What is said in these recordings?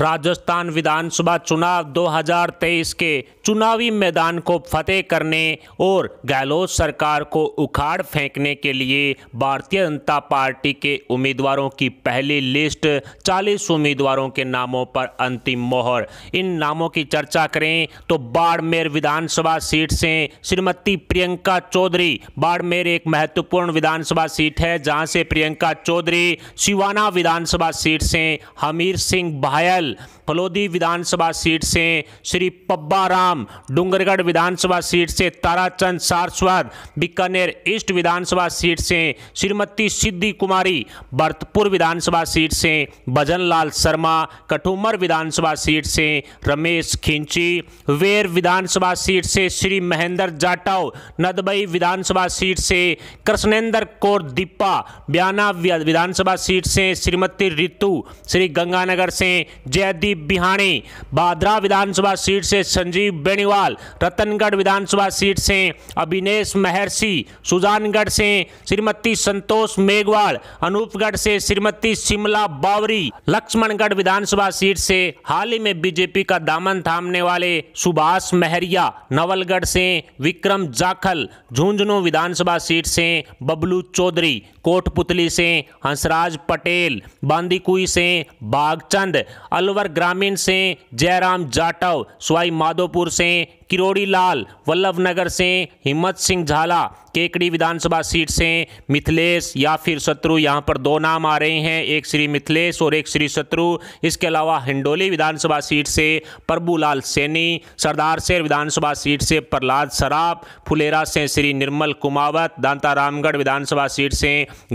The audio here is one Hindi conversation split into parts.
राजस्थान विधानसभा चुनाव 2023 के चुनावी मैदान को फतेह करने और गहलोत सरकार को उखाड़ फेंकने के लिए भारतीय जनता पार्टी के उम्मीदवारों की पहली लिस्ट 40 उम्मीदवारों के नामों पर अंतिम मोहर इन नामों की चर्चा करें तो बाड़मेर विधानसभा सीट से श्रीमती प्रियंका चौधरी बाड़मेर एक महत्वपूर्ण विधानसभा सीट है जहाँ से प्रियंका चौधरी शिवाना विधानसभा सीट से हमीर सिंह भायल मंडल फलोदी विधानसभा सीट से श्री पब्बा राम डूंगरगढ़ विधानसभा सीट से ताराचंद सारस्वत बीकानेर ईस्ट विधानसभा सीट से श्रीमती सिद्धि कुमारी भरतपुर विधानसभा सीट से भजन लाल शर्मा कठुमर विधानसभा सीट से रमेश खिंची वेर विधानसभा सीट से श्री महेंद्र जाटव नदबई विधानसभा सीट से कृष्णेंद्र कौर दीपा ब्याना विधानसभा सीट से श्रीमती ऋतु श्री गंगानगर से जे जयदीप बिहानी बादरा विधानसभा सीट से संजीव बेनीवाल रतनगढ़ विधानसभा सीट से अभिनेश महर्षि सुजानगढ़ से श्रीमती संतोष मेघवाल अनूपगढ़ से श्रीमती शिमला बावरी लक्ष्मणगढ़ विधानसभा सीट से हाल ही में बीजेपी का दामन थामने वाले सुभाष महरिया नवलगढ़ से विक्रम जाखल झुंझुनू विधानसभा सीट से बबलू चौधरी कोटपुतली से हंसराज पटेल बांदीकुई से बागचंद अल अलवर ग्रामीण से जयराम जाटव स्वाई माधोपुर से किरोड़ी लाल वल्लभ नगर से हिम्मत सिंह झाला केकड़ी विधानसभा सीट से मिथिलेश या फिर शत्रु यहां पर दो नाम आ रहे हैं एक श्री मिथिलेश और एक श्री शत्रु इसके अलावा हिंडोली विधानसभा सीट से प्रभुलाल सैनी सरदार शेर विधानसभा सीट से प्रहलाद सराप फुलेरा से श्री निर्मल कुमावत दांता रामगढ़ विधानसभा सीट से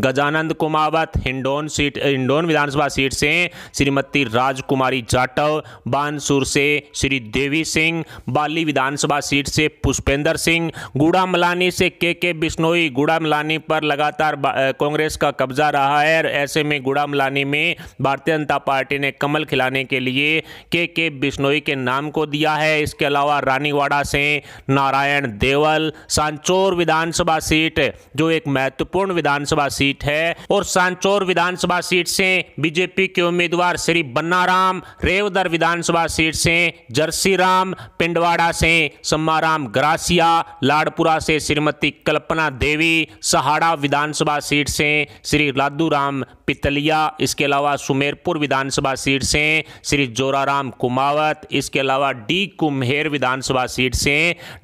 गजानंद कुमावत हिंडोन सीट हिंडोन विधानसभा सीट से श्रीमती राजकुमार कुमारी जाटव बानसूर से श्री देवी सिंह बाली विधानसभा सीट से पुष्पेंद्र सिंह गुड़ा मलानी से के के बिश्नोई गुड़ा मलानी पर लगातार कांग्रेस का कब्जा रहा है ऐसे में गुड़ा मलानी में भारतीय जनता पार्टी ने कमल खिलाने के लिए के के बिश्नोई के नाम को दिया है इसके अलावा रानीवाड़ा से नारायण देवल सांचौर विधानसभा सीट जो एक महत्वपूर्ण विधानसभा सीट है और सांचौर विधानसभा सीट से बीजेपी के उम्मीदवार श्री बन्नाराम राम रेवदर विधानसभा सीट से जर्सी राम पिंडवाड़ा से सम्माराम ग्रासिया लाडपुरा से श्रीमती कल्पना देवी सहाड़ा विधानसभा सीट से श्री लादू राम पितलिया इसके अलावा सुमेरपुर विधानसभा सीट से श्री जोराराम कुमावत इसके अलावा डी कुम्हेर विधानसभा सीट से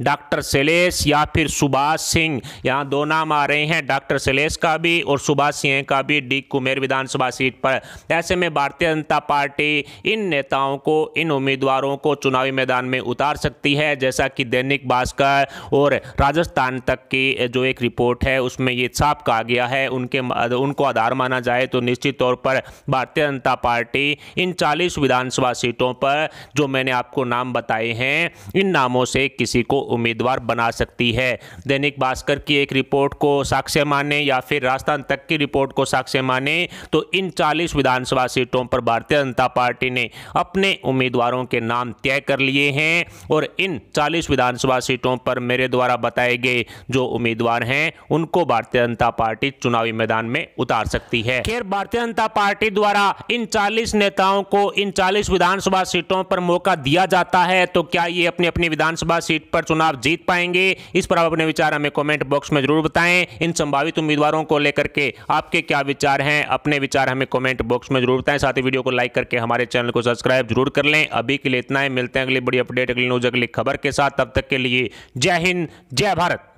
डॉक्टर शैलेश या फिर सुभाष सिंह यहाँ दो नाम आ रहे हैं डॉक्टर शैलेश का भी और सुभाष सिंह का भी डी कुम्हेर विधानसभा सीट पर ऐसे में भारतीय जनता पार्टी इन नेताओं को इन उम्मीदवारों को चुनावी मैदान में उतार सकती है जैसा कि दैनिक भास्कर और राजस्थान तक की जो एक रिपोर्ट है उसमें ये साफ कहा गया है उनके उनको आधार माना जाए तो निश्चित तौर पर भारतीय जनता पार्टी इन चालीस विधानसभा सीटों पर जो मैंने आपको नाम बताए हैं इन नामों से किसी को उम्मीदवार बना सकती है दैनिक भास्कर की एक रिपोर्ट को साक्ष्य माने या फिर राजस्थान तक की रिपोर्ट को साक्ष्य माने तो इन चालीस विधानसभा सीटों पर भारतीय जनता पार्टी पार्टी ने अपने उम्मीदवारों के नाम तय कर लिए हैं और इन 40 विधानसभा सीटों पर मेरे द्वारा बताए गए जो उम्मीदवार हैं उनको भारतीय जनता पार्टी चुनावी मैदान में उतार सकती है खैर भारतीय जनता पार्टी द्वारा इन चालीस नेताओं को इन चालीस विधानसभा सीटों पर मौका दिया जाता है तो क्या ये अपनी अपनी विधानसभा सीट पर चुनाव जीत पाएंगे इस पर आप अपने विचार हमें कमेंट बॉक्स में जरूर बताएं इन संभावित उम्मीदवारों को लेकर के आपके क्या विचार हैं अपने विचार हमें कमेंट बॉक्स में जरूर बताएं साथ ही वीडियो को लाइक करके हमारे चैनल को सब्सक्राइब जरूर कर लें अभी के लिए इतना ही मिलते हैं अगली बड़ी अपडेट अगली न्यूज अगली खबर के साथ तब तक के लिए जय हिंद जय भारत